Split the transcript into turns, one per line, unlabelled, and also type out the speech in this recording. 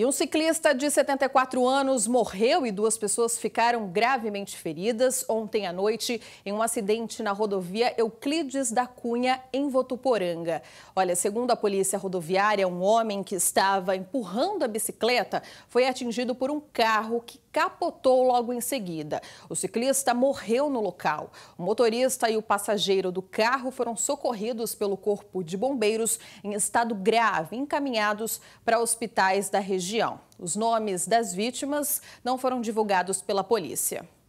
E um ciclista de 74 anos morreu e duas pessoas ficaram gravemente feridas ontem à noite em um acidente na rodovia Euclides da Cunha, em Votuporanga. Olha, segundo a polícia rodoviária, um homem que estava empurrando a bicicleta foi atingido por um carro que capotou logo em seguida. O ciclista morreu no local. O motorista e o passageiro do carro foram socorridos pelo Corpo de Bombeiros em estado grave, encaminhados para hospitais da região região. Os nomes das vítimas não foram divulgados pela polícia.